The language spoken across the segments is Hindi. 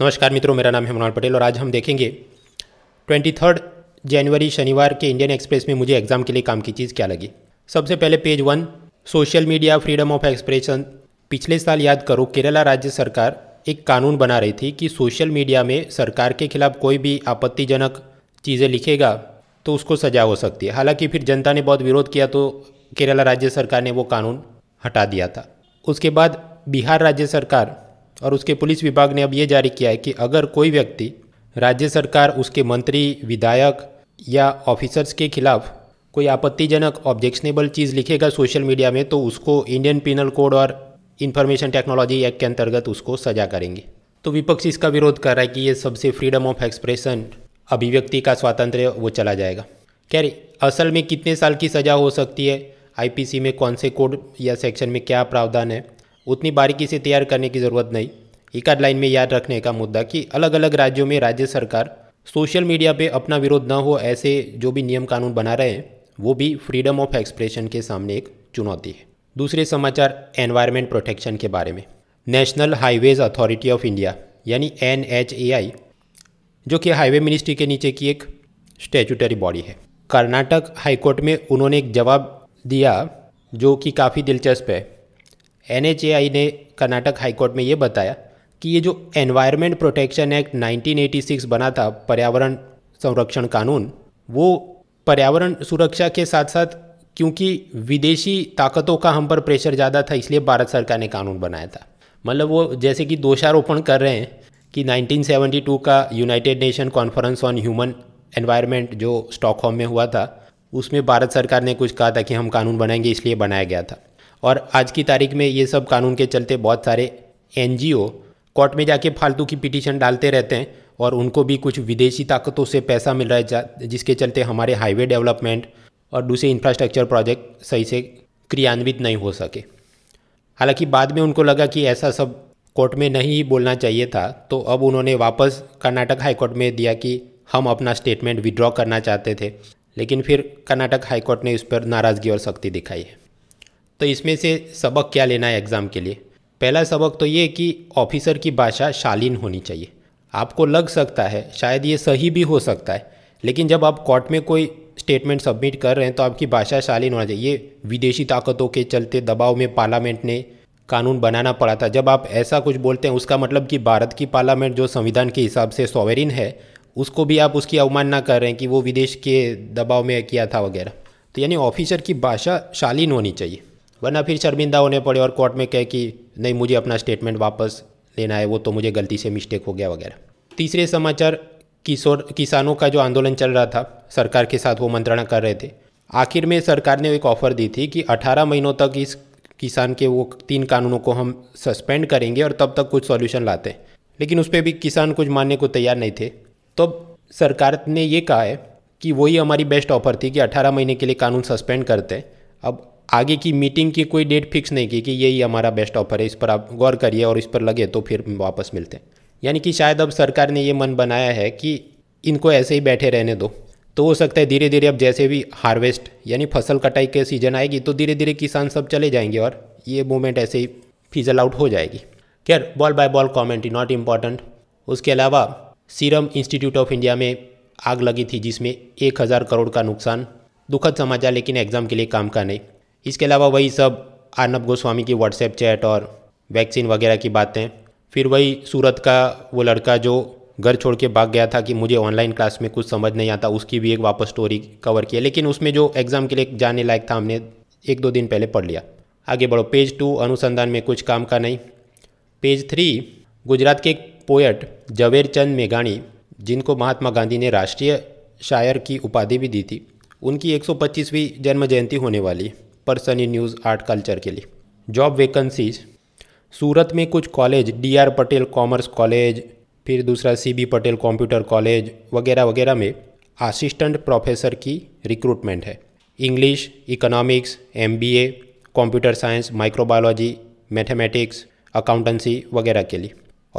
नमस्कार मित्रों मेरा नाम है मनोहर पटेल और आज हम देखेंगे ट्वेंटी थर्ड जनवरी शनिवार के इंडियन एक्सप्रेस में मुझे एग्जाम के लिए काम की चीज़ क्या लगी सबसे पहले page one social media freedom of expression पिछले साल याद करो केरला राज्य सरकार एक कानून बना रही थी कि सोशल मीडिया में सरकार के खिलाफ कोई भी आपत्तिजनक चीज़ें लिखेगा तो उसको सजा हो सकती है हालांकि फिर जनता ने बहुत विरोध किया तो केरला राज्य सरकार ने वो कानून हटा दिया था उसके बाद बिहार राज्य सरकार और उसके पुलिस विभाग ने अब ये जारी किया है कि अगर कोई व्यक्ति राज्य सरकार उसके मंत्री विधायक या ऑफिसर्स के खिलाफ कोई आपत्तिजनक ऑब्जेक्शनेबल चीज़ लिखेगा सोशल मीडिया में तो उसको इंडियन पिनल कोड और इन्फॉर्मेशन टेक्नोलॉजी एक्ट के अंतर्गत उसको सजा करेंगे तो विपक्ष इसका विरोध कर रहा है कि ये सबसे फ्रीडम ऑफ एक्सप्रेशन अभिव्यक्ति का स्वातंत्र वो चला जाएगा कह रही असल में कितने साल की सज़ा हो सकती है आईपीसी में कौन से कोड या सेक्शन में क्या प्रावधान है उतनी बारीकी से तैयार करने की ज़रूरत नहीं आध लाइन में याद रखने का मुद्दा कि अलग अलग राज्यों में राज्य सरकार सोशल मीडिया पे अपना विरोध ना हो ऐसे जो भी नियम कानून बना रहे हैं वो भी फ्रीडम ऑफ एक्सप्रेशन के सामने एक चुनौती है दूसरे समाचार एनवायरमेंट प्रोटेक्शन के बारे में national highways authority of India यानी एन जो कि हाईवे मिनिस्ट्री के नीचे की एक स्टेचूटरी बॉडी है कर्नाटक हाईकोर्ट में उन्होंने एक जवाब दिया जो कि काफ़ी दिलचस्प है एन ने कर्नाटक हाईकोर्ट में ये बताया कि ये जो एनवायरनमेंट प्रोटेक्शन एक्ट 1986 बना था पर्यावरण संरक्षण कानून वो पर्यावरण सुरक्षा के साथ साथ क्योंकि विदेशी ताकतों का हम पर प्रेशर ज़्यादा था इसलिए भारत सरकार ने कानून बनाया था मतलब वो जैसे कि दोषारोपण कर रहे हैं कि 1972 का United Nation conference on human environment जो स्टॉकहोम में हुआ था उसमें भारत सरकार ने कुछ कहा था कि हम कानून बनाएंगे इसलिए बनाया गया था और आज की तारीख में ये सब कानून के चलते बहुत सारे एन कोर्ट में जाके फालतू की पिटीशन डालते रहते हैं और उनको भी कुछ विदेशी ताकतों से पैसा मिल रहा है जिसके चलते हमारे हाईवे डेवलपमेंट और दूसरे इंफ्रास्ट्रक्चर प्रोजेक्ट सही से क्रियान्वित नहीं हो सके हालांकि बाद में उनको लगा कि ऐसा सब कोर्ट में नहीं बोलना चाहिए था तो अब उन्होंने वापस कर्नाटक हाईकोर्ट में दिया कि हम अपना स्टेटमेंट विड्रॉ करना चाहते थे लेकिन फिर कर्नाटक हाईकोर्ट ने इस पर नाराज़गी और सख्ती दिखाई है तो इसमें से सबक क्या लेना है एग्ज़ाम के लिए पहला सबक तो ये कि ऑफिसर की भाषा शालीन होनी चाहिए आपको लग सकता है शायद ये सही भी हो सकता है लेकिन जब आप कोर्ट में कोई स्टेटमेंट सबमिट कर रहे हैं तो आपकी भाषा शालीन होना चाहिए विदेशी ताकतों के चलते दबाव में पार्लियामेंट ने कानून बनाना पड़ा था जब आप ऐसा कुछ बोलते हैं उसका मतलब कि भारत की पार्लियामेंट जो संविधान के हिसाब से सॉवेरिन है उसको भी आप उसकी अवमानना कर रहे हैं कि वो विदेश के दबाव में किया था वगैरह तो यानी ऑफिसर की भाषा शालीन होनी चाहिए वरना फिर शर्मिंदा होने पड़े और कोर्ट में कहे कि नहीं मुझे अपना स्टेटमेंट वापस लेना है वो तो मुझे गलती से मिस्टेक हो गया वगैरह तीसरे समाचार किशोर किसानों का जो आंदोलन चल रहा था सरकार के साथ वो मंत्रणा कर रहे थे आखिर में सरकार ने एक ऑफ़र दी थी कि 18 महीनों तक इस किसान के वो तीन कानूनों को हम सस्पेंड करेंगे और तब तक कुछ सॉल्यूशन लाते लेकिन उस पर भी किसान कुछ मानने को तैयार नहीं थे तो सरकार ने ये कहा है कि वही हमारी बेस्ट ऑफर थी कि 18 महीने के लिए कानून सस्पेंड करते अब आगे की मीटिंग की कोई डेट फिक्स नहीं की कि यही हमारा बेस्ट ऑफर है इस पर आप गौर करिए और इस पर लगे तो फिर वापस मिलते हैं यानी कि शायद अब सरकार ने ये मन बनाया है कि इनको ऐसे ही बैठे रहने दो तो हो सकता है धीरे धीरे अब जैसे भी हार्वेस्ट यानी फसल कटाई के सीजन आएगी तो धीरे धीरे किसान सब चले जाएंगे और ये मूवमेंट ऐसे ही फिजल आउट हो जाएगी खैर ball by ball comment not important उसके अलावा सीरम इंस्टीट्यूट ऑफ इंडिया में आग लगी थी जिसमें एक हज़ार करोड़ का नुकसान दुखद समाचार लेकिन एग्ज़ाम के लिए काम का नहीं इसके अलावा वही सब आर्नब गोस्वामी की व्हाट्सएप चैट और वैक्सीन वगैरह की बातें फिर वही सूरत का वो लड़का जो घर छोड़ के भाग गया था कि मुझे ऑनलाइन क्लास में कुछ समझ नहीं आता उसकी भी एक वापस स्टोरी कवर किया लेकिन उसमें जो एग्ज़ाम के लिए जाने लायक था हमने एक दो दिन पहले पढ़ लिया आगे बढ़ो पेज टू अनुसंधान में कुछ काम का नहीं पेज थ्री गुजरात के एक पोएट जवेरचंद मेघाणी जिनको महात्मा गांधी ने राष्ट्रीय शायर की उपाधि भी दी थी उनकी 125वीं जन्म जयंती होने वाली है person in news art culture के लिए जॉब वैकेंसीज सूरत में कुछ college D R Patel commerce college फिर दूसरा C B Patel computer college वगैरह वगैरह में असिस्टेंट प्रोफेसर की रिक्रूटमेंट है English economics M B A computer science microbiology mathematics accountancy वगैरह के लिए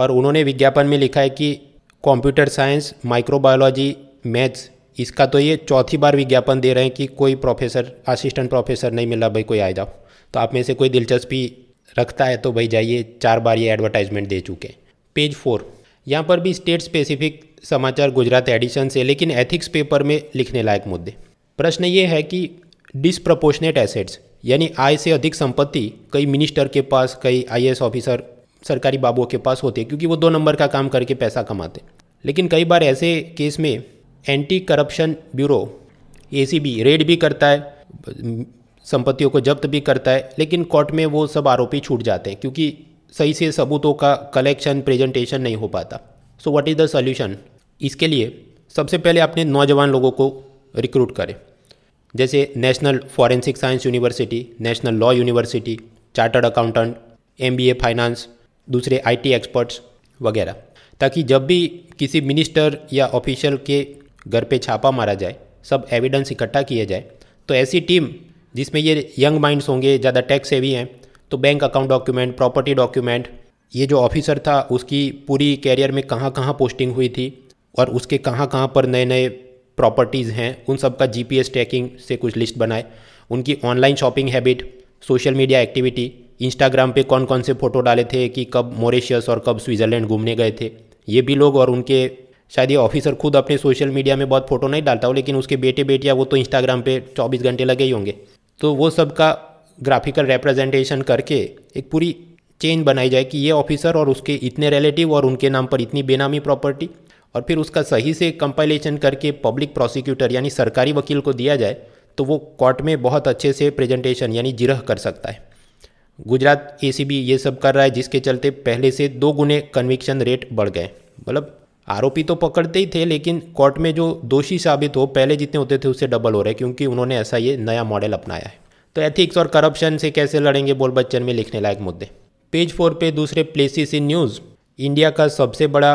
और उन्होंने विज्ञापन में लिखा है कि कंप्यूटर साइंस माइक्रोबायोलॉजी मैथ्स इसका तो ये चौथी बार विज्ञापन दे रहे हैं कि कोई प्रोफेसर असिस्टेंट प्रोफेसर नहीं मिला भाई कोई आ जाओ तो आप में से कोई दिलचस्पी रखता है तो भाई जाइए चार बार ये एडवर्टाइजमेंट दे चुके पेज फोर यहाँ पर भी स्टेट स्पेसिफिक समाचार गुजरात एडिशन से लेकिन एथिक्स पेपर में लिखने लायक मुद्दे प्रश्न ये है कि डिसप्रपोर्शनेट एसेट्स यानी आय से अधिक संपत्ति कई मिनिस्टर के पास कई आई ऑफिसर सरकारी बाबुओं के पास होती है क्योंकि वो दो नंबर का काम करके पैसा कमाते लेकिन कई बार ऐसे केस में एंटी करप्शन ब्यूरो ए रेड भी करता है संपत्तियों को जब्त भी करता है लेकिन कोर्ट में वो सब आरोपी छूट जाते हैं क्योंकि सही से सबूतों का कलेक्शन प्रेजेंटेशन नहीं हो पाता so what is the solution इसके लिए सबसे पहले अपने नौजवान लोगों को रिक्रूट करें जैसे national forensic science university national law university chartered accountant M finance दूसरे आईटी एक्सपर्ट्स वगैरह ताकि जब भी किसी मिनिस्टर या ऑफिशियल के घर पे छापा मारा जाए सब एविडेंस इकट्ठा किए जाए तो ऐसी टीम जिसमें ये यंग माइंड्स होंगे ज़्यादा टैक्स सेवी हैं तो bank account document property document ये जो ऑफिसर था उसकी पूरी कैरियर में कहाँ कहाँ पोस्टिंग हुई थी और उसके कहाँ कहाँ पर नए नए प्रॉपर्टीज़ हैं उन सब का जी ट्रैकिंग से कुछ लिस्ट बनाए उनकी online shopping habit social media activity Instagram पे कौन कौन से फ़ोटो डाले थे कि कब मॉरिशियस और कब स्विट्ज़रलैंड घूमने गए थे ये भी लोग और उनके शायद ये ऑफिसर खुद अपने सोशल मीडिया में बहुत फ़ोटो नहीं डालता हो लेकिन उसके बेटे बेटियाँ वो तो इंस्टाग्राम पे 24 घंटे लगे ही होंगे तो वो सब का ग्राफिकल रिप्रेजेंटेशन करके एक पूरी चेन बनाई जाए कि ये ऑफिसर और उसके इतने रिलेटिव और उनके नाम पर इतनी बेनामी प्रॉपर्टी और फिर उसका सही से कंपाइलेशन करके पब्लिक प्रोसिक्यूटर यानी सरकारी वकील को दिया जाए तो वो कोर्ट में बहुत अच्छे से प्रेजेंटेशन यानी जिरह कर सकता है गुजरात एसीबी ये सब कर रहा है जिसके चलते पहले से दो गुने कन्विक्शन रेट बढ़ गए मतलब आरोपी तो पकड़ते ही थे लेकिन कोर्ट में जो दोषी साबित हो पहले जितने होते थे उससे डबल हो रहे क्योंकि उन्होंने ऐसा ये नया मॉडल अपनाया है तो एथिक्स और करप्शन से कैसे लड़ेंगे बोल बच्चन में लिखने लायक मुद्दे पेज फोर पे दूसरे प्लेसिस इन न्यूज़ इंडिया का सबसे बड़ा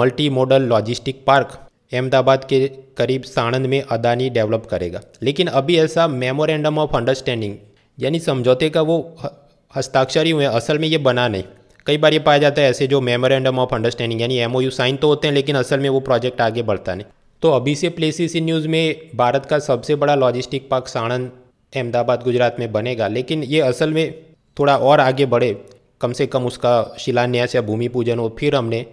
multi modal logistic park Ahmedabad के करीब साणंद में अदानी डेवलप करेगा लेकिन अभी ऐसा मेमोरेंडम ऑफ अंडरस्टैंडिंग यानी समझौते का वो हस्ताक्षर ही हुए असल में ये बना नहीं कई बार ये पाया जाता है ऐसे जो मेमोरेंडम ऑफ अंडरस्टैंडिंग यानी एम साइन तो होते हैं लेकिन असल में वो प्रोजेक्ट आगे बढ़ता नहीं तो अभी से प्लेसिस इन न्यूज़ में भारत का सबसे बड़ा लॉजिस्टिक पार्क साणंद अहमदाबाद गुजरात में बनेगा लेकिन ये असल में थोड़ा और आगे बढ़े कम से कम उसका शिलान्यास या भूमि पूजन हो फिर हमने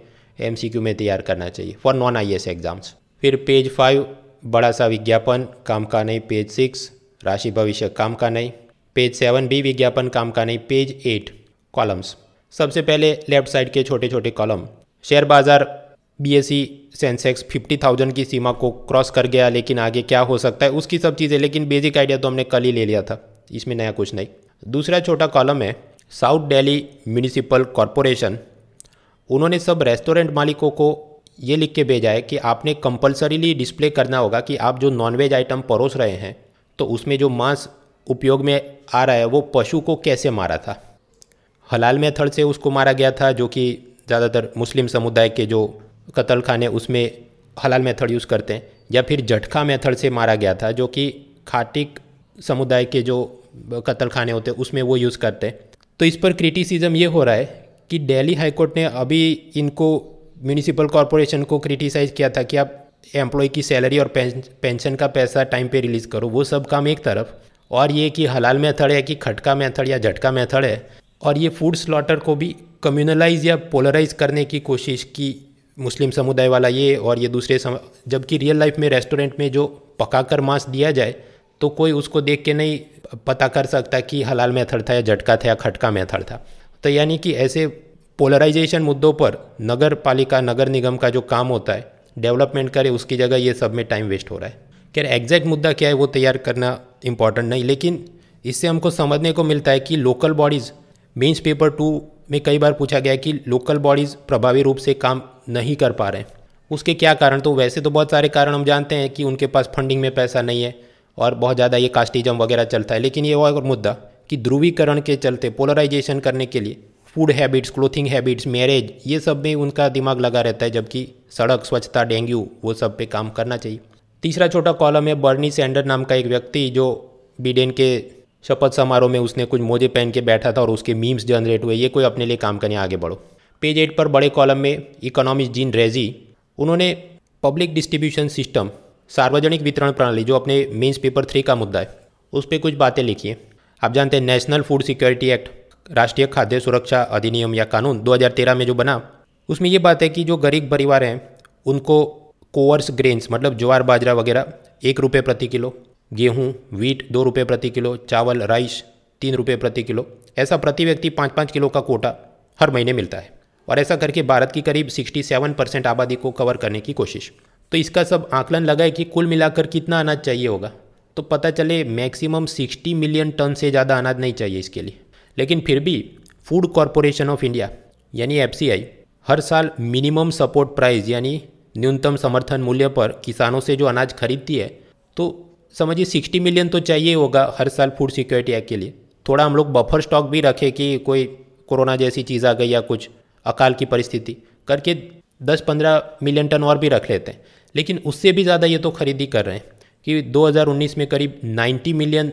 एम में तैयार करना चाहिए फॉर नॉन आई एग्ज़ाम्स फिर पेज फाइव बड़ा सा विज्ञापन काम का नहीं पेज सिक्स राशि भविष्य काम का नहीं पेज सेवन भी विज्ञापन काम का नहीं पेज एट कॉलम्स सबसे पहले लेफ्ट साइड के छोटे छोटे कॉलम शेयर बाज़ार बीएसई सेंसेक्स 50,000 की सीमा को क्रॉस कर गया लेकिन आगे क्या हो सकता है उसकी सब चीज़ें लेकिन बेसिक आइडिया तो हमने कल ही ले लिया था इसमें नया कुछ नहीं दूसरा छोटा कॉलम है साउथ डेली म्यूनिसिपल कॉरपोरेशन उन्होंने सब रेस्टोरेंट मालिकों को ये लिख के भेजा है कि आपने कंपलसरीली डिस्प्ले करना होगा कि आप जो नॉनवेज आइटम परोस रहे हैं तो उसमें जो मांस उपयोग में आ रहा है वो पशु को कैसे मारा था हलाल मेथड से उसको मारा गया था जो कि ज़्यादातर मुस्लिम समुदाय के जो कतल खाने उसमें हलाल मेथड यूज़ करते हैं या फिर झटका मेथड से मारा गया था जो कि खाटिक समुदाय के जो कतल खाने होते हैं उसमें वो यूज़ करते हैं तो इस पर क्रिटिसिज्म ये हो रहा है कि दिल्ली हाईकोर्ट ने अभी इनको म्यूनिसिपल कॉरपोरेशन को क्रिटिसाइज़ किया था कि आप एम्प्लॉय की सैलरी और पेंशन का पैसा टाइम पे रिलीज़ करो वो सब काम एक तरफ और ये कि हलाल मेथड है कि खटका मेथड या झटका मेथड है और ये फूड स्लॉटर को भी कम्युनलाइज या पोलराइज करने की कोशिश की मुस्लिम समुदाय वाला ये और ये दूसरे सम जबकि रियल लाइफ में रेस्टोरेंट में जो पकाकर मांस दिया जाए तो कोई उसको देख के नहीं पता कर सकता कि हलाल मेथड था या झटका था या खटका मेथड था तो यानी कि ऐसे पोलराइजेशन मुद्दों पर नगर पालिका नगर निगम का जो काम होता है डेवलपमेंट करे उसकी जगह ये सब में टाइम वेस्ट हो रहा है खैर एग्जैक्ट मुद्दा क्या है वो तैयार करना इम्पॉर्टेंट नहीं लेकिन इससे हमको समझने को मिलता है कि local bodies mains paper two में कई बार पूछा गया कि लोकल बॉडीज़ प्रभावी रूप से काम नहीं कर पा रहे उसके क्या कारण तो वैसे तो बहुत सारे कारण हम जानते हैं कि उनके पास फंडिंग में पैसा नहीं है और बहुत ज़्यादा ये कास्टिजम वगैरह चलता है लेकिन ये और मुद्दा कि ध्रुवीकरण के चलते पोलराइजेशन करने के लिए food habits clothing habits marriage ये सब में उनका दिमाग लगा रहता है जबकि सड़क स्वच्छता डेंगू वो सब पे काम करना चाहिए तीसरा छोटा कॉलम है बर्नी सैंडर नाम का एक व्यक्ति जो बिडेन के शपथ समारोह में उसने कुछ मोजे पहन के बैठा था और उसके मीम्स जनरेट हुए ये कोई अपने लिए काम करने आगे बढ़ो पेज एट पर बड़े कॉलम में इकोनॉमिस्ट जीन रेजी उन्होंने पब्लिक डिस्ट्रीब्यूशन सिस्टम सार्वजनिक वितरण प्रणाली जो अपने मीन्स पेपर थ्री का मुद्दा है उस पर कुछ बातें लिखी हैं आप जानते हैं नेशनल फूड सिक्योरिटी एक्ट राष्ट्रीय खाद्य सुरक्षा अधिनियम या कानून 2013 में जो बना उसमें ये बात है कि जो गरीब परिवार हैं उनको कोवर्स ग्रेन्स मतलब ज्वार बाजरा वगैरह एक रुपये प्रति किलो गेहूँ वीट दो रुपये प्रति किलो चावल राइस तीन रुपये प्रति किलो ऐसा प्रति व्यक्ति पाँच पाँच किलो का कोटा हर महीने मिलता है और ऐसा करके भारत की करीब 67 परसेंट आबादी को कवर करने की कोशिश तो इसका सब आकलन लगाए कि कुल मिलाकर कितना अनाज चाहिए होगा तो पता चले मैक्सिमम 60 मिलियन टन से ज़्यादा अनाज नहीं चाहिए इसके लिए लेकिन फिर भी फूड कॉरपोरेशन ऑफ इंडिया यानी एफ हर साल मिनिमम सपोर्ट प्राइस यानी न्यूनतम समर्थन मूल्य पर किसानों से जो अनाज खरीदती है तो समझिए सिक्सटी मिलियन तो चाहिए होगा हर साल फूड सिक्योरिटी एक्ट के लिए थोड़ा हम लोग बफर स्टॉक भी रखें कि कोई कोरोना जैसी चीज़ आ गई या कुछ अकाल की परिस्थिति करके दस पंद्रह मिलियन टन और भी रख लेते हैं लेकिन उससे भी ज़्यादा ये तो खरीदी कर रहे हैं कि 2019 में करीब 90 मिलियन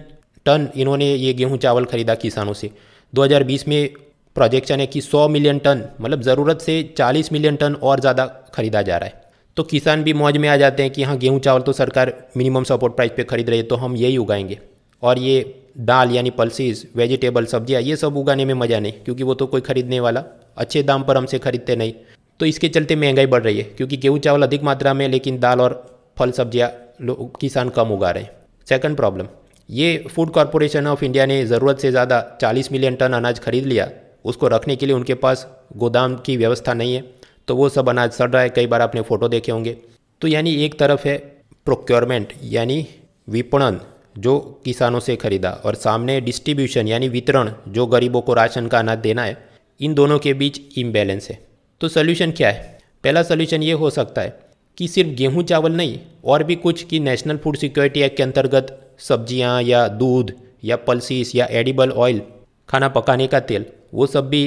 टन इन्होंने ये गेहूं चावल खरीदा किसानों से 2020 में प्रोजेक्शन है कि 100 मिलियन टन मतलब ज़रूरत से 40 मिलियन टन और ज़्यादा खरीदा जा रहा है तो किसान भी मौज में आ जाते हैं कि हाँ गेहूँ चावल तो सरकार मिनिमम सपोर्ट प्राइस पे खरीद रही है तो हम यही उगाएंगे और ये दाल यानी पल्सिस वेजिटेबल सब्जियाँ ये सब उगाने में मज़ा नहीं क्योंकि वो तो कोई खरीदने वाला अच्छे दाम पर हमसे खरीदते नहीं तो इसके चलते महंगाई बढ़ रही है क्योंकि गेहूँ चावल अधिक मात्रा में लेकिन दाल और फल सब्जियाँ किसान कम उगा रहे हैं सेकंड प्रॉब्लम ये फूड कॉरपोरेशन ऑफ इंडिया ने ज़रूरत से ज़्यादा 40 मिलियन टन अनाज खरीद लिया उसको रखने के लिए उनके पास गोदाम की व्यवस्था नहीं है तो वो सब अनाज सड़ रहा है कई बार आपने फ़ोटो देखे होंगे तो यानी एक तरफ है प्रोक्योरमेंट यानी विपणन जो किसानों से ख़रीदा और सामने डिस्ट्रीब्यूशन यानी वितरण जो गरीबों को राशन का अनाज देना है इन दोनों के बीच इम्बैलेंस है तो सोल्यूशन क्या है पहला सोल्यूशन ये हो सकता है कि सिर्फ गेहूं चावल नहीं और भी कुछ कि नेशनल फूड सिक्योरिटी एक्ट के अंतर्गत सब्जियां या दूध या पल्सिस या एडिबल ऑयल खाना पकाने का तेल वो सब भी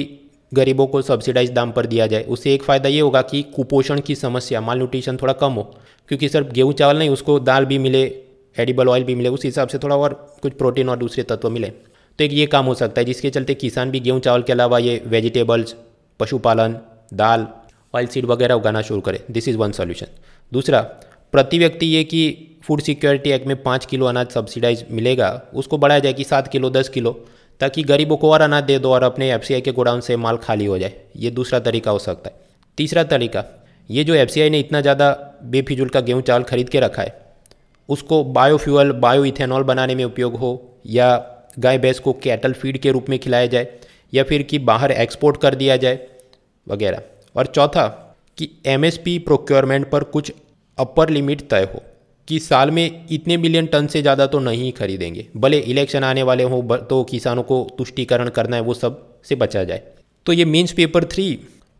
गरीबों को सब्सिडाइज दाम पर दिया जाए उससे एक फ़ायदा ये होगा कि कुपोषण की समस्या माल न्यूट्रिशन थोड़ा कम हो क्योंकि सर गेहूँ चावल नहीं उसको दाल भी मिले एडिबल ऑयल भी मिले उस हिसाब से थोड़ा और कुछ प्रोटीन और दूसरे तत्व मिले तो एक ये काम हो सकता है जिसके चलते किसान भी गेहूँ चावल के अलावा ये वेजिटेबल्स पशुपालन दाल ऑयल सीड वगैरह उगाना शुरू करें दिस इज़ वन सोल्यूशन दूसरा प्रति व्यक्ति ये कि फूड सिक्योरिटी एक्ट में पाँच किलो अनाज सब्सिडाइज मिलेगा उसको बढ़ाया जाए कि सात किलो दस किलो ताकि गरीबों को और अनाज दे दो और अपने एफ के गोडाउन से माल खाली हो जाए ये दूसरा तरीका हो सकता है तीसरा तरीका ये जो एफ ने इतना ज़्यादा बेफिजुल का गेहूँ चावल खरीद के रखा है उसको बायोफ्यूअल बायो इथेनॉल बनाने में उपयोग हो या गाय भैंस को कैटल फीड के रूप में खिलाया जाए या फिर कि बाहर एक्सपोर्ट कर दिया जाए वगैरह और चौथा कि एम प्रोक्योरमेंट पर कुछ अपर लिमिट तय हो कि साल में इतने बिलियन टन से ज़्यादा तो नहीं खरीदेंगे भले इलेक्शन आने वाले हों तो किसानों को तुष्टिकरण करना है वो सब से बचा जाए तो ये means paper three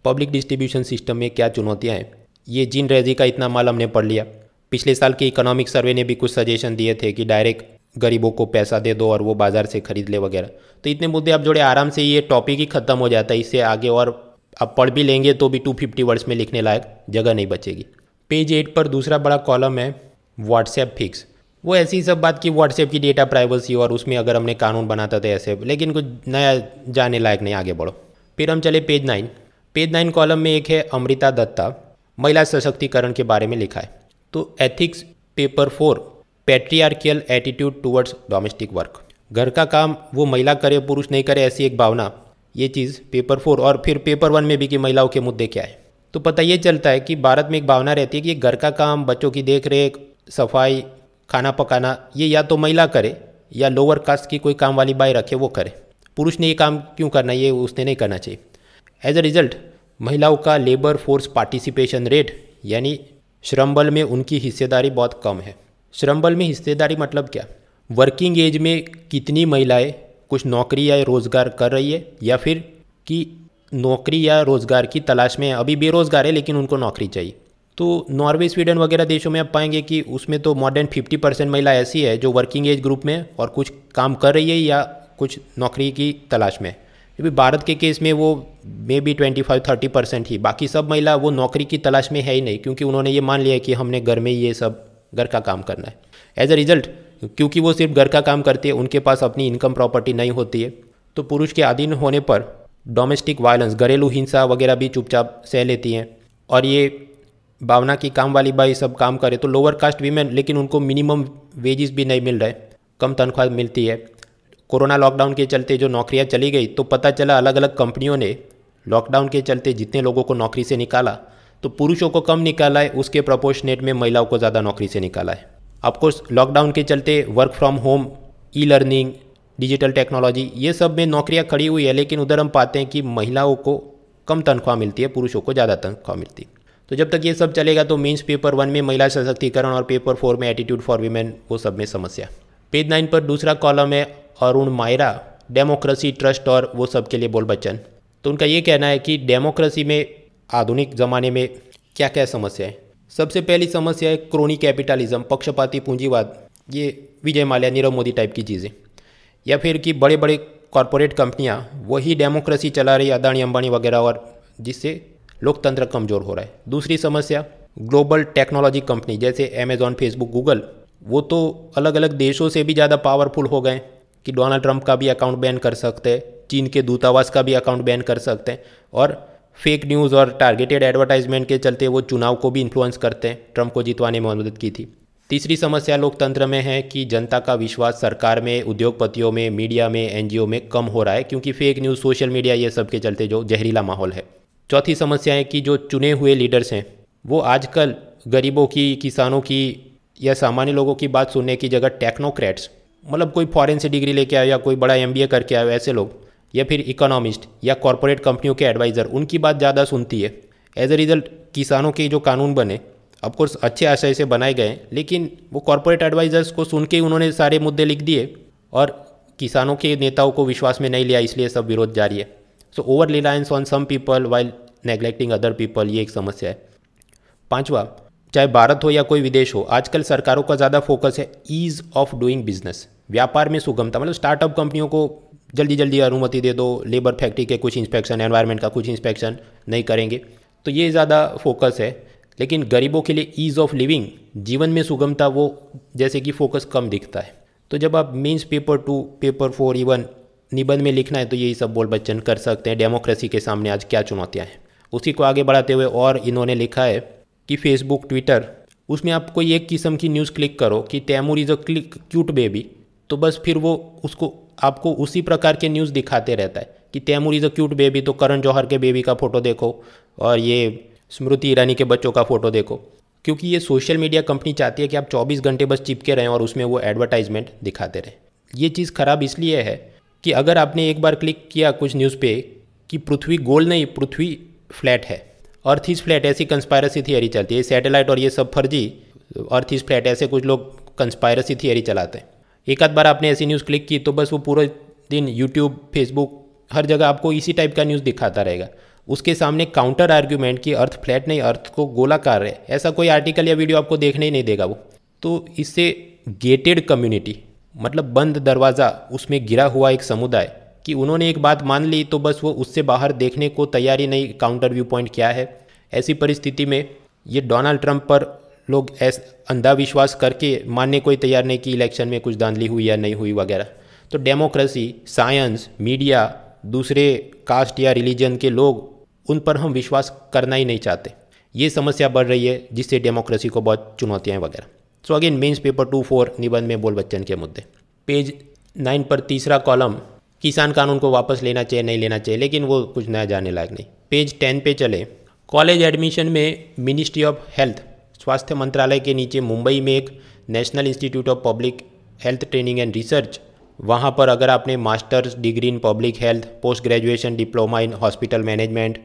public distribution system में क्या चुनौतियाँ हैं ये जिन रेजी का इतना माल हमने पढ़ लिया पिछले साल के इकोनॉमिक सर्वे ने भी कुछ सजेशन दिए थे कि डायरेक्ट गरीबों को पैसा दे दो और वो बाज़ार से खरीद ले वगैरह तो इतने मुद्दे आप जोड़े आराम से ये टॉपिक ही ख़त्म हो जाता है इससे आगे और आप पढ़ भी लेंगे तो भी 250 वर्ड्स में लिखने लायक जगह नहीं बचेगी पेज एट पर दूसरा बड़ा कॉलम है व्हाट्सएप फिक्स वो ऐसी सब बात की व्हाट्सएप की डेटा प्राइवेसी और उसमें अगर हमने कानून बनाता था तो ऐसे लेकिन कुछ नया जाने लायक नहीं आगे बढ़ो फिर हम चले page nine page nine column में एक है अमृता दत्ता महिला सशक्तिकरण के बारे में लिखा है तो ethics paper four patriarchal attitude towards domestic work घर का काम वो महिला करे पुरुष नहीं करे ऐसी एक भावना ये चीज़ पेपर फोर और फिर पेपर वन में भी कि महिलाओं के मुद्दे क्या है तो पता ये चलता है कि भारत में एक भावना रहती है कि घर का काम बच्चों की देख रेख सफाई खाना पकाना ये या तो महिला करे या लोअर कास्ट की कोई काम वाली बाई रखे वो करे पुरुष ने ये काम क्यों करना ये उसने नहीं करना चाहिए एज अ रिजल्ट महिलाओं का लेबर फोर्स पार्टिसिपेशन रेट यानी श्रम बल में उनकी हिस्सेदारी बहुत कम है श्रम बल में हिस्सेदारी मतलब क्या वर्किंग एज में कितनी महिलाएं कुछ नौकरी या रोज़गार कर रही है या फिर कि नौकरी या रोज़गार की तलाश में अभी बेरोज़गार है लेकिन उनको नौकरी चाहिए तो नॉर्वे स्वीडन वगैरह देशों में आप पाएंगे कि उसमें तो मोर देन फिफ्टी परसेंट महिला ऐसी है जो वर्किंग एज ग्रुप में और कुछ काम कर रही है या कुछ नौकरी की तलाश में क्योंकि भारत के केस में वो maybe twenty five thirty percent ही बाकी सब महिला वो नौकरी की तलाश में है ही नहीं क्योंकि उन्होंने ये मान लिया कि हमने घर में ये सब घर का काम करना है एज अ रिजल्ट क्योंकि वो सिर्फ घर का काम करती है उनके पास अपनी इनकम प्रॉपर्टी नहीं होती है तो पुरुष के अधीन होने पर डोमेस्टिक वायलेंस घरेलू हिंसा वगैरह भी चुपचाप सह लेती हैं और ये भावना की काम वाली बाई सब काम करे तो लोअर कास्ट वीमेन लेकिन उनको मिनिमम वेजेस भी नहीं मिल रहे कम तनख्वाह मिलती है कोरोना लॉकडाउन के चलते जो नौकरियां चली गई तो पता चला अलग अलग कंपनियों ने लॉकडाउन के चलते जितने लोगों को नौकरी से निकाला तो पुरुषों को कम निकाला है उसके प्रपोर्शनेट में महिलाओं को ज़्यादा नौकरी से निकाला है ऑफकोर्स लॉकडाउन के चलते work from home e learning digital technology ये सब में नौकरियाँ खड़ी हुई है लेकिन उधर हम पाते हैं कि महिलाओं को कम तनख्वाह मिलती है पुरुषों को ज़्यादा तनख्वाह मिलती है तो जब तक ये सब चलेगा तो मीन्स पेपर वन में महिला सशक्तिकरण और पेपर फोर में एटीट्यूड फॉर वीमेन वो सब में समस्या पेज नाइन पर दूसरा कॉलम है अरुण मायरा डेमोक्रेसी ट्रस्ट और वो सब के लिए बोल बच्चन तो उनका ये कहना है कि डेमोक्रेसी में आधुनिक ज़माने में क्या क्या समस्या है सबसे पहली समस्या है क्रोनी कैपिटलिज्म पक्षपाती पूंजीवाद ये विजय माल्या नीरव मोदी टाइप की चीज़ें या फिर कि बड़े बड़े कॉरपोरेट कंपनियाँ वही डेमोक्रेसी चला रही अदानी अंबानी वगैरह और जिससे लोकतंत्र कमज़ोर हो रहा है दूसरी समस्या ग्लोबल टेक्नोलॉजी कंपनी जैसे अमेजॉन फेसबुक गूगल वो तो अलग अलग देशों से भी ज़्यादा पावरफुल हो गए कि डोनाल्ड ट्रंप का भी अकाउंट बैन कर सकते हैं चीन के दूतावास का भी अकाउंट बैन कर सकते हैं और फेक न्यूज़ और टारगेटेड एडवर्टाइजमेंट के चलते वो चुनाव को भी इन्फ्लुएंस करते हैं ट्रंप को जितवाने में मदद की थी तीसरी समस्या लोकतंत्र में है कि जनता का विश्वास सरकार में उद्योगपतियों में मीडिया में एनजीओ में कम हो रहा है क्योंकि फेक न्यूज़ सोशल मीडिया ये सब के चलते जो जहरीला माहौल है चौथी समस्या है कि जो चुने हुए लीडर्स हैं वो आजकल गरीबों की किसानों की या सामान्य लोगों की बात सुनने की जगह टेक्नोक्रेट्स मतलब कोई फॉरेन से डिग्री लेके आए या कोई बड़ा एम करके आए ऐसे लोग या फिर इकोनॉमिस्ट या कॉरपोरेट कंपनियों के एडवाइज़र उनकी बात ज़्यादा सुनती है एज ए रिज़ल्ट किसानों के जो कानून बने ऑफकोर्स अच्छे आशय से बनाए गए लेकिन वो कॉरपोरेट एडवाइज़र्स को सुन के उन्होंने सारे मुद्दे लिख दिए और किसानों के नेताओं को विश्वास में नहीं लिया इसलिए सब विरोध जारी है so over reliance on some people while neglecting other people ये एक समस्या है पांचवा चाहे भारत हो या कोई विदेश हो आजकल सरकारों का ज़्यादा फोकस है ईज़ ऑफ डूइंग बिजनेस व्यापार में सुगमता मतलब स्टार्टअप कंपनियों को जल्दी जल्दी अनुमति दे दो लेबर फैक्ट्री के कुछ इंस्पेक्शन एनवायरनमेंट का कुछ इंस्पेक्शन नहीं करेंगे तो ये ज़्यादा फोकस है लेकिन गरीबों के लिए ईज़ ऑफ लिविंग जीवन में सुगमता वो जैसे कि फोकस कम दिखता है तो जब आप means paper two paper four even निबंध में लिखना है तो यही सब बोल बच्चन कर सकते हैं डेमोक्रेसी के सामने आज क्या चुनौतियाँ हैं उसी को आगे बढ़ाते हुए और इन्होंने लिखा है कि फेसबुक ट्विटर उसमें आप कोई एक किस्म की न्यूज़ क्लिक करो कि Taimur is a click cute baby तो बस फिर वो उसको आपको उसी प्रकार के न्यूज़ दिखाते रहता है कि Taimur is a cute baby तो करण जौहर के बेबी का फ़ोटो देखो और ये स्मृति ईरानी के बच्चों का फ़ोटो देखो क्योंकि ये सोशल मीडिया कंपनी चाहती है कि आप 24 घंटे बस चिपके रहें और उसमें वो एडवर्टाइजमेंट दिखाते रहें ये चीज़ खराब इसलिए है कि अगर आपने एक बार क्लिक किया कुछ न्यूज़ पे कि पृथ्वी गोल नहीं पृथ्वी फ्लैट है अर्थ इज फ्लैट ऐसी कंस्पायरेसी थियरी चलती है सैटेलाइट और ये सब फर्जी अर्थ इज फ्लैट ऐसे कुछ लोग कंस्पायरेसी थियरी चलाते हैं एक आध बार आपने ऐसी न्यूज़ क्लिक की तो बस वो पूरे दिन यूट्यूब फेसबुक हर जगह आपको इसी टाइप का न्यूज़ दिखाता रहेगा उसके सामने काउंटर आर्ग्यूमेंट कि अर्थ फ्लैट नहीं अर्थ को गोलाकार है ऐसा कोई आर्टिकल या वीडियो आपको देखने ही नहीं देगा वो तो इससे गेटेड कम्युनिटी मतलब बंद दरवाज़ा उसमें गिरा हुआ एक समुदाय कि उन्होंने एक बात मान ली तो बस वो उससे बाहर देखने को तैयारी नहीं काउंटर व्यू पॉइंट क्या है ऐसी परिस्थिति में ये डोनाल्ड ट्रंप पर लोग ऐसा अंधा विश्वास करके मानने को तैयार नहीं कि इलेक्शन में कुछ धांधली हुई या नहीं हुई वगैरह तो डेमोक्रेसी साइंस मीडिया दूसरे कास्ट या रिलीजन के लोग उन पर हम विश्वास करना ही नहीं चाहते ये समस्या बढ़ रही है जिससे डेमोक्रेसी को बहुत चुनौतियाँ वगैरह so again mains paper two four निबंध में बोल बच्चन के मुद्दे पेज नाइन पर तीसरा कॉलम किसान कानून को वापस लेना चाहिए नहीं लेना चाहिए लेकिन वो कुछ नया जाने लायक नहीं पेज टेन पे चले कॉलेज एडमिशन में मिनिस्ट्री ऑफ हेल्थ स्वास्थ्य मंत्रालय के नीचे मुंबई में एक national institute of public health training and research वहाँ पर अगर आपने masters degree in public health post graduation diploma in hospital management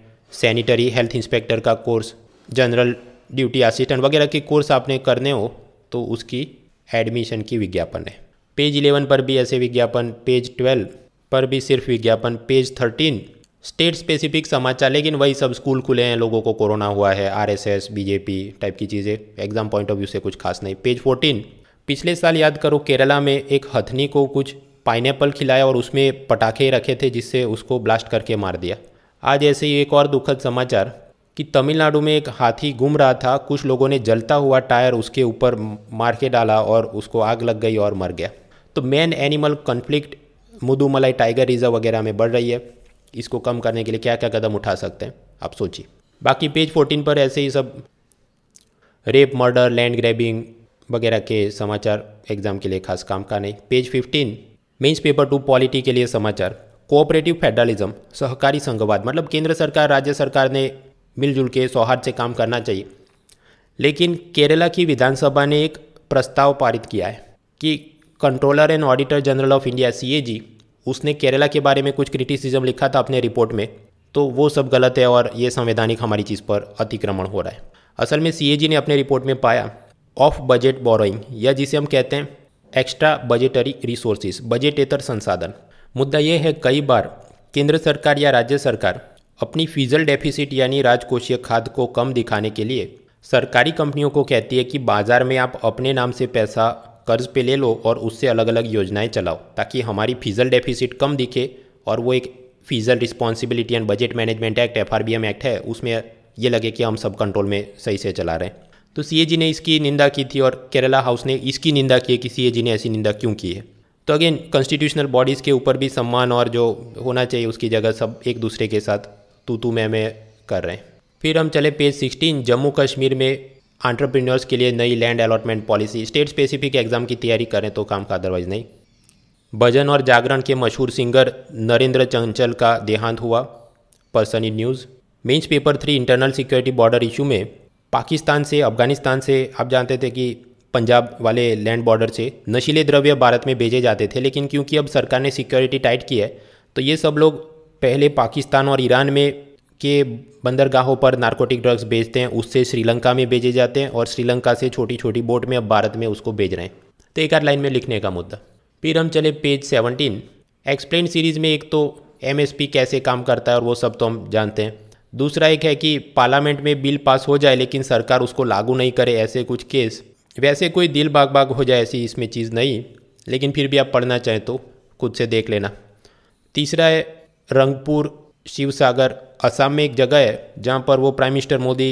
sanitary health inspector का कोर्स जनरल ड्यूटी असिस्टेंट वगैरह के कोर्स आपने करने हो तो उसकी एडमिशन की विज्ञापन है पेज 11 पर भी ऐसे विज्ञापन पेज 12 पर भी सिर्फ विज्ञापन पेज 13 स्टेट स्पेसिफिक समाचार लेकिन वही सब स्कूल खुले हैं लोगों को कोरोना हुआ है आरएसएस बीजेपी टाइप की चीज़ें एग्जाम पॉइंट ऑफ व्यू से कुछ खास नहीं पेज 14 पिछले साल याद करो केरला में एक हथनी को कुछ पाइनएप्पल खिलाया और उसमें पटाखे रखे थे जिससे उसको ब्लास्ट करके मार दिया आज ऐसे ही एक और दुखद समाचार कि तमिलनाडु में एक हाथी घूम रहा था कुछ लोगों ने जलता हुआ टायर उसके ऊपर मार के डाला और उसको आग लग गई और मर गया तो man animal conflict Mudumalai tiger reserve वगैरह में बढ़ रही है इसको कम करने के लिए क्या क्या कदम उठा सकते हैं आप सोचिए बाकी पेज 14 पर ऐसे ही सब रेप मर्डर लैंड ग्रैबिंग वगैरह के समाचार एग्जाम के लिए खास काम का नहीं page 15 mains paper two polity के लिए समाचार कोऑपरेटिव फेडरलिज्म सहकारी संघवाद मतलब केंद्र सरकार राज्य सरकार ने मिलजुल के सौहार्द से काम करना चाहिए लेकिन केरला की विधानसभा ने एक प्रस्ताव पारित किया है कि controller and auditor general of India C उसने केरला के बारे में कुछ क्रिटिसिज्म लिखा था अपने रिपोर्ट में तो वो सब गलत है और ये संवैधानिक हमारी चीज़ पर अतिक्रमण हो रहा है असल में सी ने अपने रिपोर्ट में पाया ऑफ बजट बोरोइंग या जिसे हम कहते हैं एक्स्ट्रा बजटरी रिसोर्सेज बजटेतर संसाधन मुद्दा यह है कई बार केंद्र सरकार या राज्य सरकार अपनी फीजल डेफिसिट यानी राजकोषीय खाद को कम दिखाने के लिए सरकारी कंपनियों को कहती है कि बाज़ार में आप अपने नाम से पैसा कर्ज पे ले लो और उससे अलग अलग योजनाएं चलाओ ताकि हमारी फीजल डेफिसिट कम दिखे और वो एक fiscal responsibility and budget management act F act है उसमें ये लगे कि हम सब कंट्रोल में सही से चला रहे हैं तो सी ने इसकी निंदा की थी और केरला हाउस ने इसकी निंदा की है कि सी ने ऐसी निंदा क्यों की है तो अगेन कॉन्स्टिट्यूशनल बॉडीज़ के ऊपर भी सम्मान और जो होना चाहिए उसकी जगह सब एक दूसरे के साथ तू तू मैं मैं कर रहे हैं फिर हम चले पेज सिक्सटीन जम्मू कश्मीर में आंट्रप्रीनर्स के लिए नई land allotment policy state specific exam की तैयारी करें तो काम का अदरवाइज नहीं भजन और जागरण के मशहूर सिंगर नरेंद्र चंचल का देहांत हुआ person in news mains paper three internal security border issue में पाकिस्तान से अफगानिस्तान से आप जानते थे कि पंजाब वाले लैंड बॉर्डर से नशीले द्रव्य भारत में भेजे जाते थे लेकिन क्योंकि अब सरकार ने सिक्योरिटी टाइट की है तो ये सब लोग पहले पाकिस्तान और ईरान में के बंदरगाहों पर नारकोटिक ड्रग्स बेचते हैं उससे श्रीलंका में भेजे जाते हैं और श्रीलंका से छोटी छोटी बोट में अब भारत में उसको भेज रहे हैं तो एक आध लाइन में लिखने का मुद्दा फिर हम चले पेज सेवनटीन एक्सप्लेन सीरीज़ में एक तो एम कैसे काम करता है और वो सब तो हम जानते हैं दूसरा एक है कि पार्लियामेंट में बिल पास हो जाए लेकिन सरकार उसको लागू नहीं करे ऐसे कुछ केस वैसे कोई दिल बाग बाग हो जाए ऐसी इसमें चीज़ नहीं लेकिन फिर भी आप पढ़ना चाहें तो खुद से देख लेना तीसरा है रंगपुर शिव सागर असम में एक जगह है जहाँ पर वो प्राइम मिनिस्टर मोदी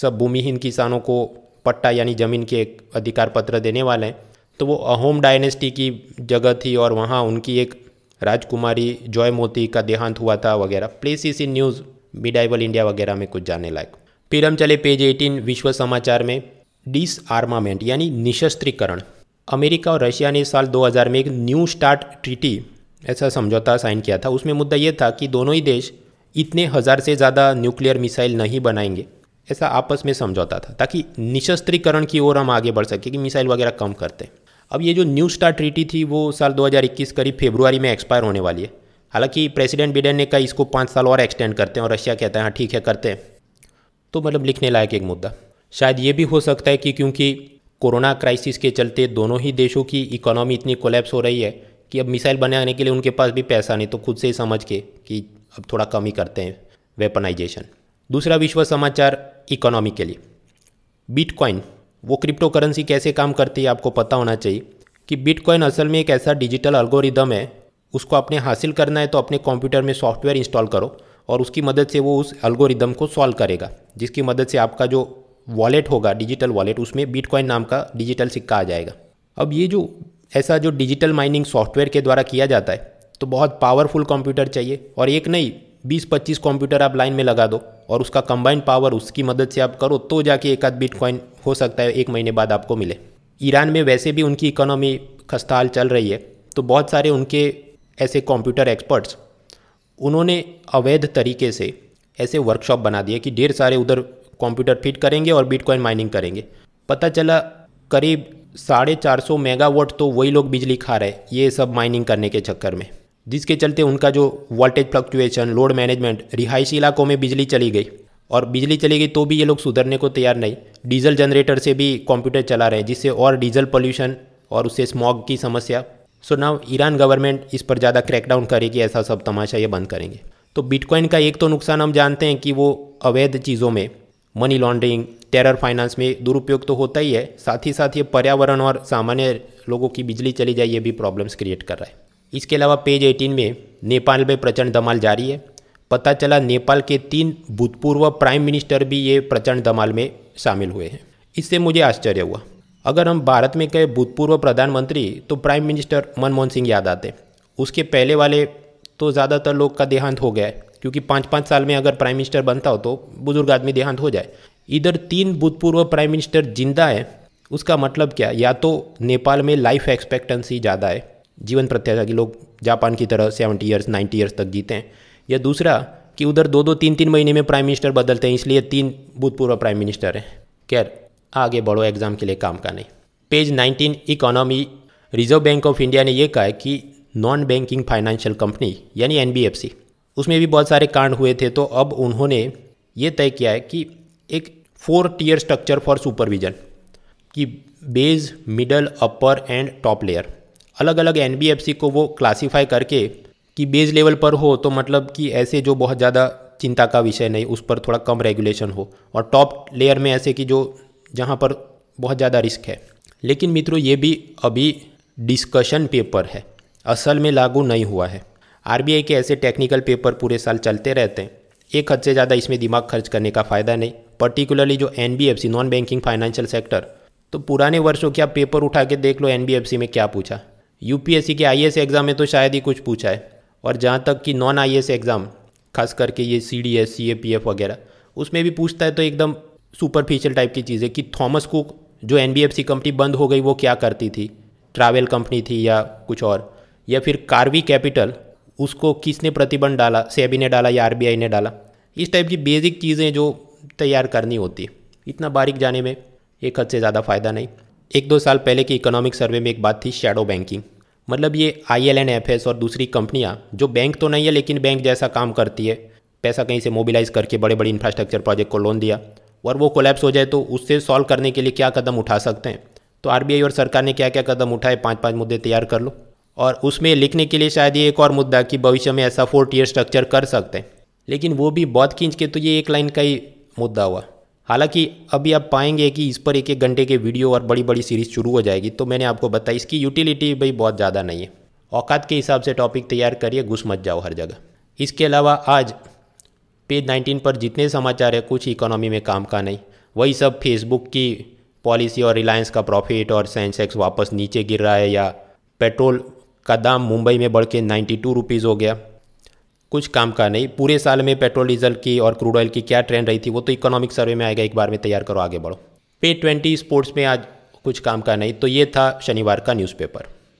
सब भूमिहीन किसानों को पट्टा यानी ज़मीन के अधिकार पत्र देने वाले हैं तो वो अहोम डायनेस्टी की जगह थी और वहाँ उनकी एक राजकुमारी जॉय मोती का देहांत हुआ था वगैरह places in news medieval India वगैरह में कुछ जाने लायक फिर हम चले पेज 18 विश्व समाचार में डिस आर्मामेंट यानी निशस्त्रीकरण अमेरिका और रशिया ने साल 2000 में एक न्यू स्टार्ट ट्रीटी ऐसा समझौता साइन किया था उसमें मुद्दा ये था कि दोनों ही देश इतने हज़ार से ज़्यादा न्यूक्लियर मिसाइल नहीं बनाएंगे ऐसा आपस में समझौता था ताकि निशस्त्रीकरण की ओर हम आगे बढ़ सकें कि मिसाइल वगैरह कम करते हैं अब ये जो न्यू स्टार ट्रीटी थी वो साल 2021 करीब फेब्रुआरी में एक्सपायर होने वाली है हालांकि प्रेसिडेंट बिडेन ने कहा इसको पाँच साल और एक्सटेंड करते हैं और रशिया कहता है हाँ ठीक है करते हैं तो मतलब लिखने लायक एक मुद्दा शायद ये भी हो सकता है कि क्योंकि कोरोना क्राइसिस के चलते दोनों ही देशों की इकोनॉमी इतनी कोलेप्स हो रही है कि अब मिसाइल बनाने के लिए उनके पास भी पैसा नहीं तो खुद से ही समझ के कि अब थोड़ा कम ही करते हैं वेपनाइजेशन दूसरा विश्व समाचार इकोनॉमी के लिए बिटकॉइन वो क्रिप्टो करेंसी कैसे काम करती है आपको पता होना चाहिए कि बिटकॉइन असल में एक ऐसा डिजिटल अल्गोरिदम है उसको आपने हासिल करना है तो अपने कंप्यूटर में सॉफ्टवेयर इंस्टॉल करो और उसकी मदद से वो उस अल्गोरिदम को सॉल्व करेगा जिसकी मदद से आपका जो वॉलेट होगा डिजिटल वॉलेट उसमें बिटकॉइन नाम का डिजिटल सिक्का आ जाएगा अब ये जो ऐसा जो डिजिटल माइनिंग सॉफ्टवेयर के द्वारा किया जाता है तो बहुत पावरफुल कंप्यूटर चाहिए और एक नहीं 20-25 कंप्यूटर आप लाइन में लगा दो और उसका कंबाइंड पावर उसकी मदद से आप करो तो जाके एक आध बिटकॉइन हो सकता है एक महीने बाद आपको मिले ईरान में वैसे भी उनकी इकोनॉमी खस्ताहाल चल रही है तो बहुत सारे उनके ऐसे कंप्यूटर एक्सपर्ट्स उन्होंने अवैध तरीके से ऐसे वर्कशॉप बना दिए कि ढेर सारे उधर कंप्यूटर फिट करेंगे और बिटकॉइन माइनिंग करेंगे पता चला करीब साढ़े चार सौ मेगावाट तो वही लोग बिजली खा रहे ये सब माइनिंग करने के चक्कर में जिसके चलते उनका जो वोल्टेज फ्लक्चुएशन लोड मैनेजमेंट रिहायशी इलाकों में बिजली चली गई और बिजली चली गई तो भी ये लोग सुधरने को तैयार नहीं डीजल जनरेटर से भी कंप्यूटर चला रहे हैं जिससे और डीजल पोल्यूशन और उससे स्मॉग की समस्या सो नाउ ईरान गवर्नमेंट इस पर ज़्यादा क्रैकडाउन करेगी ऐसा सब तमाशा ये बंद करेंगे तो बिटकॉइन का एक तो नुकसान हम जानते हैं कि वो अवैध चीज़ों में मनी लॉन्ड्रिंग टेरर फाइनेंस में दुरुपयोग तो होता ही है साथ ही साथ ये पर्यावरण और सामान्य लोगों की बिजली चली जाए ये भी प्रॉब्लम्स क्रिएट कर रहा है इसके अलावा पेज 18 में नेपाल में प्रचंड धमाल जारी है पता चला नेपाल के तीन भूतपूर्व प्राइम मिनिस्टर भी ये प्रचंड दमाल में शामिल हुए हैं इससे मुझे आश्चर्य हुआ अगर हम भारत में गए भूतपूर्व प्रधानमंत्री तो प्राइम मिनिस्टर मनमोहन सिंह याद आते उसके पहले वाले तो ज़्यादातर लोग का देहांत हो गया है क्योंकि पाँच पाँच साल में अगर प्राइम मिनिस्टर बनता हो तो बुजुर्ग आदमी देहांत हो जाए इधर तीन भूतपूर्व प्राइम मिनिस्टर जिंदा है उसका मतलब क्या या तो नेपाल में लाइफ एक्सपेक्टेंसी ज़्यादा है जीवन प्रत्याशा की लोग जापान की तरह सेवेंटी ईयर्स नाइन्टी ईयर्स तक जीते हैं या दूसरा कि उधर दो दो तीन तीन महीने में प्राइम मिनिस्टर बदलते हैं इसलिए तीन भूतपूर्व प्राइम मिनिस्टर हैं खैर आगे बढ़ो एग्ज़ाम के लिए काम का नहीं page 19 economy reserve bank of India ने यह कहा है कि नॉन बैंकिंग फाइनेंशियल कंपनी यानी एन उसमें भी बहुत सारे कांड हुए थे तो अब उन्होंने ये तय किया है कि एक four tier structure for supervision कि base middle upper and top layer अलग अलग एन को वो क्लासीफाई करके कि बेस लेवल पर हो तो मतलब कि ऐसे जो बहुत ज़्यादा चिंता का विषय नहीं उस पर थोड़ा कम रेगुलेशन हो और टॉप लेयर में ऐसे कि जो जहाँ पर बहुत ज़्यादा रिस्क है लेकिन मित्रों ये भी अभी डिस्कशन पेपर है असल में लागू नहीं हुआ है आर के ऐसे टेक्निकल पेपर पूरे साल चलते रहते हैं एक हद से ज़्यादा इसमें दिमाग खर्च करने का फ़ायदा नहीं पर्टिकुलरली जो N non banking financial sector तो पुराने वर्षों के आप पेपर उठा के देख लो एन में क्या पूछा यू के आई एग्ज़ाम में तो शायद ही कुछ पूछा है और जहाँ तक कि नॉन आई एग्ज़ाम खास करके ये C D S C A P F वगैरह उसमें भी पूछता है तो एकदम सुपरफिशियल टाइप की चीज़ें कि थॉमस कुक जो एन कंपनी बंद हो गई वो क्या करती थी ट्रैवल कंपनी थी या कुछ और या फिर कारवी कैपिटल उसको किसने प्रतिबंध डाला सेबी ने डाला या आरबीआई ने डाला इस टाइप की बेसिक चीज़ें जो तैयार करनी होती है इतना बारीक जाने में एक हद से ज़्यादा फ़ायदा नहीं एक दो साल पहले की इकोनॉमिक सर्वे में एक बात थी शेडो बैंकिंग मतलब ये I L N F S और दूसरी कंपनियाँ जो बैंक तो नहीं है लेकिन बैंक जैसा काम करती है पैसा कहीं से मोबिलाइज करके बड़े बड़े इंफ्रास्ट्रक्चर प्रोजेक्ट को लोन दिया और वो कोलैप्स हो जाए तो उससे सॉल्व करने के लिए क्या कदम उठा सकते हैं तो आरबीआई और सरकार ने क्या क्या कदम उठाए पाँच पाँच मुद्दे तैयार कर लो और उसमें लिखने के लिए शायद ये एक और मुद्दा कि भविष्य में ऐसा फोर्ट ईयर स्ट्रक्चर कर सकते हैं लेकिन वो भी बहुत खींच के तो ये एक लाइन का ही मुद्दा हुआ हालांकि अभी आप पाएंगे कि इस पर एक एक घंटे के वीडियो और बड़ी बड़ी सीरीज शुरू हो जाएगी तो मैंने आपको बताया इसकी यूटिलिटी भाई बहुत ज़्यादा नहीं है औकात के हिसाब से टॉपिक तैयार करिए घुस मत जाओ हर जगह इसके अलावा आज पेज 19 पर जितने समाचार है कुछ इकोनॉमी में काम का नहीं वही सब फेसबुक की पॉलिसी और रिलायंस का प्रॉफिट और सेंसेक्स वापस नीचे गिर रहा है या पेट्रोल का दाम मुंबई में बढ़ के नाइन्टी टू रुपीज़ हो गया कुछ काम का नहीं पूरे साल में पेट्रोल डीजल की और क्रूड ऑयल की क्या ट्रेंड रही थी वो तो इकोनॉमिक सर्वे में आएगा एक बार में तैयार करो आगे बढ़ो पे ट्वेंटी स्पोर्ट्स में आज कुछ काम का नहीं तो ये था शनिवार का न्यूज़पेपर